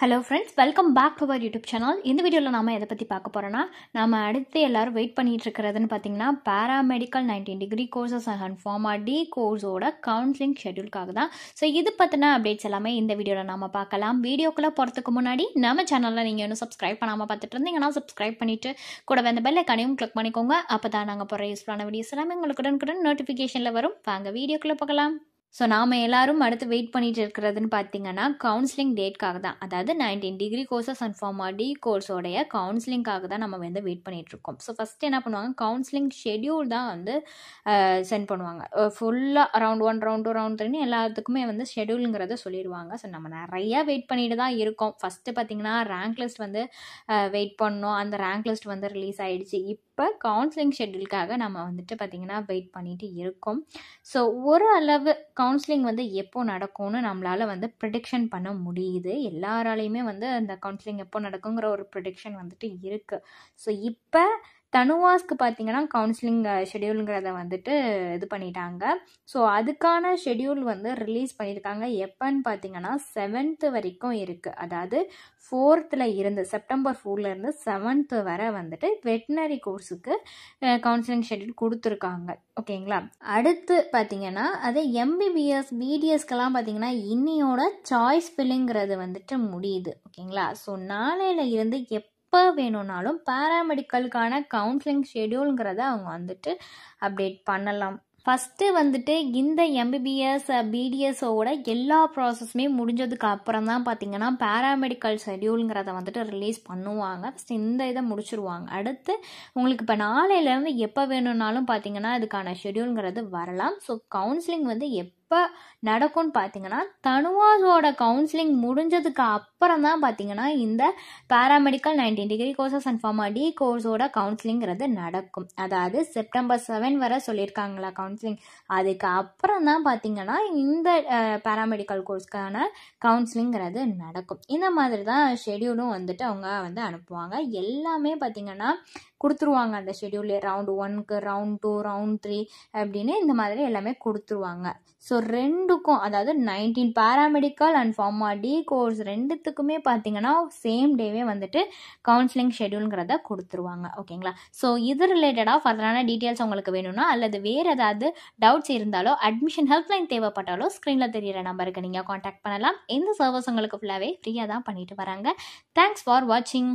hello friends welcome back to our YouTube channel இந்த வீடியோவில் நாம் எதை பற்றி பார்க்க போகிறோன்னா நம்ம அடுத்து எல்லோரும் வெயிட் பண்ணிகிட்டு இருக்கிறதுன்னு பார்த்தீங்கன்னா paramedical nineteen degree courses and pharma D கோர்ஸோட கவுன்சிலிங் ஷெட்யூல்காக தான் ஸோ இது பற்றின அப்டேட்ஸ் எல்லாமே இந்த வீடியோவில் நாம் பார்க்கலாம் வீடியோக்குள்ளே போகிறதுக்கு முன்னாடி நம்ம சேனலில் நீங்கள் இன்னும் சப்ஸ்கிரைப் பண்ணாமல் பார்த்துட்டு இருந்தீங்கன்னா சப்ஸ்கிரைப் பண்ணிவிட்டு கூட வந்த பெல் கடையும் கிளிக் பண்ணிக்கோங்க அப்போ தான் நாங்கள் போகிற யூஸ்ஃபுல்லான வீடியோஸ் எல்லாமே உங்களுக்கு உடனுக்குடன் நோட்டிஃபிகேஷனில் வரும் வாங்க வீடியோக்குள்ளே பார்க்கலாம் ஸோ நாம் எல்லாரும் அடுத்து வெயிட் பண்ணிட்டு இருக்கிறதுன்னு பார்த்தீங்கன்னா கவுன்சிலிங் டேட்காக தான் அதாவது nineteen degree courses and pharma D கோர்ஸோடைய கவுன்சிலிங்காக தான் நம்ம வந்து வெயிட் பண்ணிகிட்ருக்கோம் ஸோ ஃபஸ்ட்டு என்ன பண்ணுவாங்க கவுன்சிலிங் ஷெடியூல் தான் வந்து சென்ட் பண்ணுவாங்க ஃபுல்லாக round one round two round த்ரீனு எல்லாத்துக்குமே வந்து ஷெடியூலுங்கிறத சொல்லிடுவாங்க ஸோ நம்ம நிறையா வெயிட் பண்ணிட்டு தான் இருக்கோம் ஃபஸ்ட்டு பார்த்திங்கன்னா ரேங்க் லிஸ்ட் வந்து வெயிட் பண்ணோம் அந்த ரேங்க் லிஸ்ட் வந்து ரிலீஸ் ஆகிடுச்சு இப்போ கவுன்சிலிங் ஷெடியூலுக்காக நம்ம வந்துட்டு பார்த்திங்கன்னா வெயிட் பண்ணிட்டு இருக்கோம் ஸோ ஒரு அளவு கவுன்சிலிங் வந்து எப்போ நடக்கும்னு நம்மளால் வந்து ப்ரிடிக்ஷன் பண்ண முடியுது எல்லாராலையுமே வந்து அந்த கவுன்சிலிங் எப்போ நடக்குங்கிற ஒரு ப்ரிடிக்ஷன் வந்துட்டு இருக்குது ஸோ இப்போ தனுவாஸ்க்கு பார்த்தீங்கன்னா கவுன்சிலிங் ஷெடியூலுங்கிறத வந்துட்டு இது பண்ணிட்டாங்க ஸோ அதுக்கான ஷெடியூல் வந்து ரிலீஸ் பண்ணியிருக்காங்க எப்போன்னு பார்த்தீங்கன்னா செவன்த்து வரைக்கும் இருக்குது அதாவது ஃபோர்த்தில் இருந்து செப்டம்பர் ஃபோர்லேருந்து செவன்த்து வரை வந்துட்டு வெட்டினரி கோர்ஸுக்கு கவுன்சிலிங் ஷெடியூல் கொடுத்துருக்காங்க ஓகேங்களா அடுத்து பார்த்தீங்கன்னா அது எம்பிபிஎஸ் பிடிஎஸ்க்கெல்லாம் பார்த்தீங்கன்னா இன்னியோட சாய்ஸ் ஃபில்லிங்கிறது வந்துட்டு முடியுது ஓகேங்களா ஸோ நாளையில் இருந்து எப் எப்போ வேணும்னாலும் பேராமெடிக்கலுக்கான கவுன்சிலிங் ஷெடியூலுங்கிறத அவங்க வந்துட்டு அப்டேட் பண்ணலாம் ஃபஸ்ட்டு வந்துட்டு இந்த எம்பிபிஎஸ் பிடிஎஸோட எல்லா ப்ராசஸுமே முடிஞ்சதுக்கு அப்புறம் தான் பார்த்தீங்கன்னா பேராமெடிக்கல் ஷெடியூலுங்கிறத வந்துட்டு ரிலீஸ் பண்ணுவாங்க ஃபஸ்ட் இந்த இதை முடிச்சிருவாங்க அடுத்து உங்களுக்கு இப்போ நாளையிலேருந்து எப்போ வேணும்னாலும் பார்த்தீங்கன்னா அதுக்கான ஷெடியூலுங்கிறது வரலாம் ஸோ கவுன்சிலிங் வந்து எப் எப்போ நடக்கும்னு பார்த்தீங்கன்னா தனுவாஸோட கவுன்சிலிங் முடிஞ்சதுக்கு அப்புறம் தான் பார்த்தீங்கன்னா இந்த paramedical nineteen degree courses and pharma D கோர்ஸோட கவுன்சிலிங்கிறது நடக்கும் அதாவது செப்டம்பர் செவன் வரை சொல்லியிருக்காங்களா கவுன்சிலிங் அதுக்கு அப்புறம் தான் பார்த்தீங்கன்னா இந்த பேராமெடிக்கல் கோர்ஸ்க்கான கவுன்சிலிங்கிறது நடக்கும் இந்த மாதிரி தான் ஷெடியூலும் வந்துட்டு அவங்க வந்து அனுப்புவாங்க எல்லாமே பார்த்தீங்கன்னா கொடுத்துருவாங்க அந்த ஷெடியூலே ரவுண்டு ஒன்க்கு ரவுண்ட் டூ ரவுண்ட் த்ரீ அப்படின்னு இந்த மாதிரி எல்லாமே கொடுத்துருவாங்க ஸோ ரெண்டுக்கும் அதாவது nineteen paramedical and pharma D course ரெண்டுத்துக்குமே பார்த்தீங்கன்னா சேம் டேவே வந்துட்டு கவுன்சிலிங் ஷெடியூலுங்கிறத கொடுத்துருவாங்க ஓகேங்களா ஸோ இது ரிலேட்டடாக ஃபர்தரான டீட்டெயில்ஸ் உங்களுக்கு வேணும்னா அல்லது வேறு ஏதாவது டவுட்ஸ் இருந்தாலோ அட்மிஷன் ஹெல்ப்லைன் தேவைப்பட்டாலோ ஸ்க்ரீனில் தெரியிற நம்பருக்கு நீங்கள் காண்டாக்ட் பண்ணலாம் எந்த சர்வீஸ் உங்களுக்கு ஃபுல்லாகவே ஃப்ரீயாக தான் பண்ணிட்டு வராங்க தேங்க்ஸ் ஃபார் வாட்சிங்